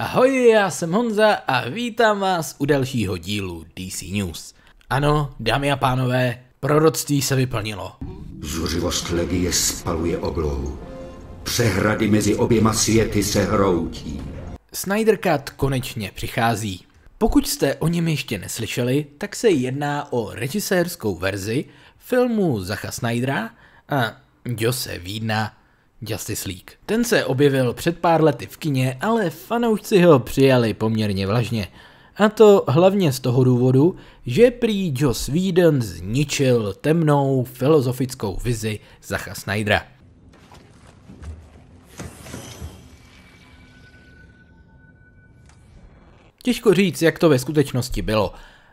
Ahoj, já jsem Honza a vítám vás u dalšího dílu DC News. Ano, dámy a pánové, proroctví se vyplnilo. Zuřivost legie spaluje oblohu. Přehrady mezi oběma světy se hroutí. Snyder Cut konečně přichází. Pokud jste o něm ještě neslyšeli, tak se jedná o režisérskou verzi filmu Zacha Snydera a Jose Vídna Justice League. Ten se objevil před pár lety v kině, ale fanoušci ho přijali poměrně vlažně. A to hlavně z toho důvodu, že prý Joss Whedon zničil temnou filozofickou vizi Zacha Snydera. Těžko říct, jak to ve skutečnosti bylo,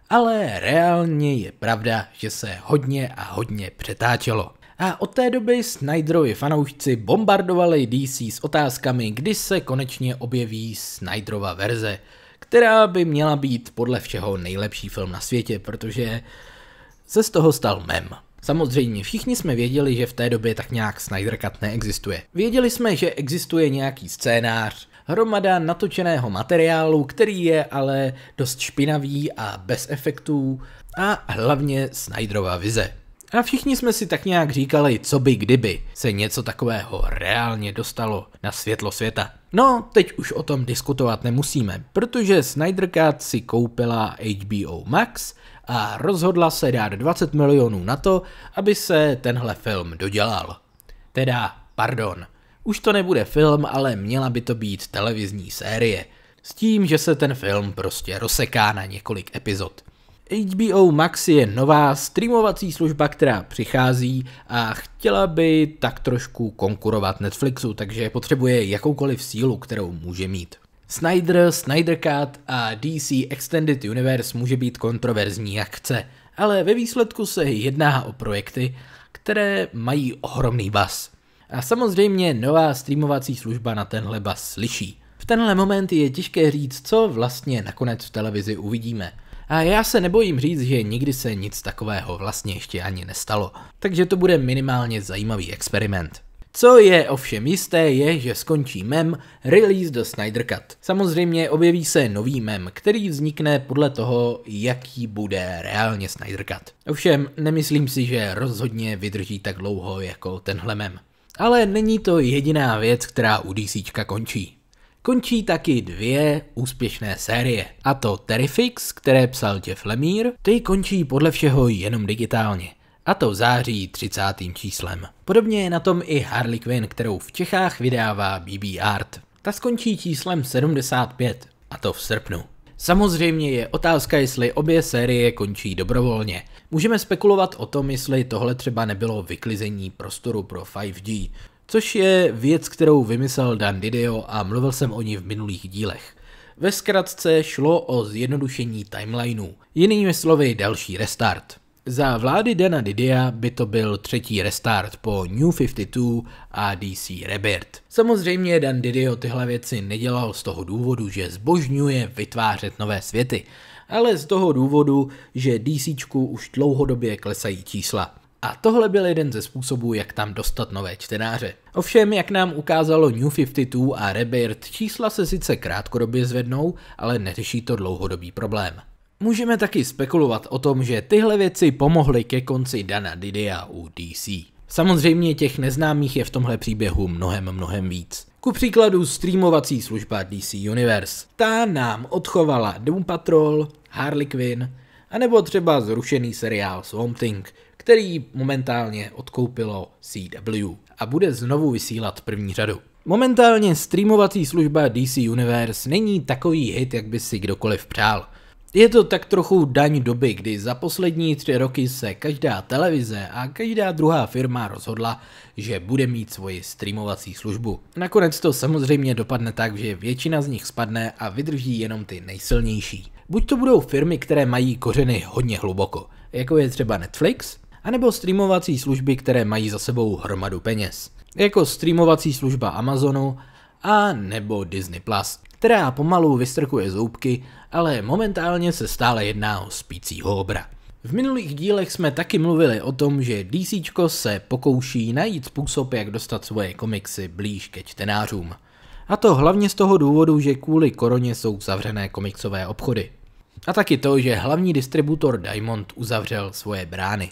ale reálně je pravda, že se hodně a hodně přetáčelo. A od té doby Snyderovi fanoušci bombardovali DC s otázkami, kdy se konečně objeví Snyderova verze, která by měla být podle všeho nejlepší film na světě, protože se z toho stal mem. Samozřejmě všichni jsme věděli, že v té době tak nějak Snyder Cut neexistuje. Věděli jsme, že existuje nějaký scénář, hromada natočeného materiálu, který je ale dost špinavý a bez efektů a hlavně Snyderova vize. A všichni jsme si tak nějak říkali, co by kdyby se něco takového reálně dostalo na světlo světa. No, teď už o tom diskutovat nemusíme, protože Snyder Cut si koupila HBO Max a rozhodla se dát 20 milionů na to, aby se tenhle film dodělal. Teda, pardon, už to nebude film, ale měla by to být televizní série. S tím, že se ten film prostě rozseká na několik epizod. HBO Max je nová streamovací služba, která přichází a chtěla by tak trošku konkurovat Netflixu, takže potřebuje jakoukoliv sílu, kterou může mít. Snyder, Snyder Cut a DC Extended Universe může být kontroverzní jak chce, ale ve výsledku se jedná o projekty, které mají ohromný bas. A samozřejmě nová streamovací služba na tenhle bas slyší. V tenhle moment je těžké říct, co vlastně nakonec v televizi uvidíme – a já se nebojím říct, že nikdy se nic takového vlastně ještě ani nestalo. Takže to bude minimálně zajímavý experiment. Co je ovšem jisté, je, že skončí mem Release the Snyder Cut. Samozřejmě objeví se nový mem, který vznikne podle toho, jaký bude reálně Snyder Cut. Ovšem, nemyslím si, že rozhodně vydrží tak dlouho jako tenhle mem. Ale není to jediná věc, která u DC končí. Končí taky dvě úspěšné série, a to Terrifix, které psal Jeff Lemire, ty končí podle všeho jenom digitálně a to v září 30. číslem. Podobně je na tom i Harley Quinn, kterou v Čechách vydává BB Art. Ta skončí číslem 75, a to v srpnu. Samozřejmě je otázka, jestli obě série končí dobrovolně. Můžeme spekulovat o tom, jestli tohle třeba nebylo vyklizení prostoru pro 5G což je věc, kterou vymyslel Dan Didio a mluvil jsem o ní v minulých dílech. Ve zkratce šlo o zjednodušení timelineu, jinými slovy další restart. Za vlády Dana Didia by to byl třetí restart po New 52 a DC Rebirth. Samozřejmě Dan Didio tyhle věci nedělal z toho důvodu, že zbožňuje vytvářet nové světy, ale z toho důvodu, že DC už dlouhodobě klesají čísla. A tohle byl jeden ze způsobů, jak tam dostat nové čtenáře. Ovšem, jak nám ukázalo New 52 a Rebirth, čísla se sice krátkodobě zvednou, ale neřeší to dlouhodobý problém. Můžeme taky spekulovat o tom, že tyhle věci pomohly ke konci Dana Didia u DC. Samozřejmě těch neznámých je v tomhle příběhu mnohem mnohem víc. Ku příkladu streamovací služba DC Universe. Ta nám odchovala Doom Patrol, Harley Quinn, anebo třeba zrušený seriál Swamp Thing, který momentálně odkoupilo CW a bude znovu vysílat první řadu. Momentálně streamovací služba DC Universe není takový hit, jak by si kdokoliv přál. Je to tak trochu daň doby, kdy za poslední tři roky se každá televize a každá druhá firma rozhodla, že bude mít svoji streamovací službu. Nakonec to samozřejmě dopadne tak, že většina z nich spadne a vydrží jenom ty nejsilnější. Buď to budou firmy, které mají kořeny hodně hluboko, jako je třeba Netflix, anebo streamovací služby, které mají za sebou hromadu peněz, jako streamovací služba Amazonu a nebo Disney+, Plus, která pomalu vystrkuje zoubky, ale momentálně se stále jedná o spícího obra. V minulých dílech jsme taky mluvili o tom, že DC se pokouší najít způsob, jak dostat svoje komiksy blíž ke čtenářům. A to hlavně z toho důvodu, že kvůli koroně jsou zavřené komiksové obchody. A taky to, že hlavní distributor Diamond uzavřel svoje brány.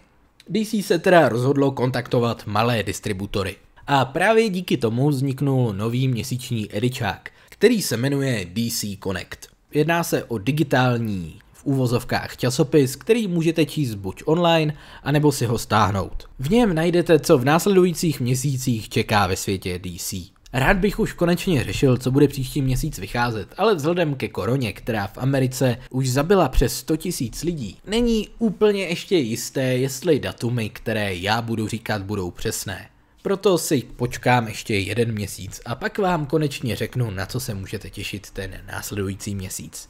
DC se teda rozhodlo kontaktovat malé distributory. A právě díky tomu vzniknul nový měsíční edičák, který se jmenuje DC Connect. Jedná se o digitální v úvozovkách časopis, který můžete číst buď online, anebo si ho stáhnout. V něm najdete, co v následujících měsících čeká ve světě DC. Rád bych už konečně řešil, co bude příští měsíc vycházet, ale vzhledem ke koroně, která v Americe už zabila přes 100 tisíc lidí, není úplně ještě jisté, jestli datumy, které já budu říkat, budou přesné. Proto si počkám ještě jeden měsíc a pak vám konečně řeknu, na co se můžete těšit ten následující měsíc.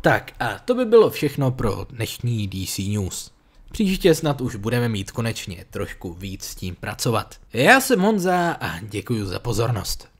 Tak a to by bylo všechno pro dnešní DC News. Příště snad už budeme mít konečně trošku víc s tím pracovat. Já jsem Monza a děkuji za pozornost.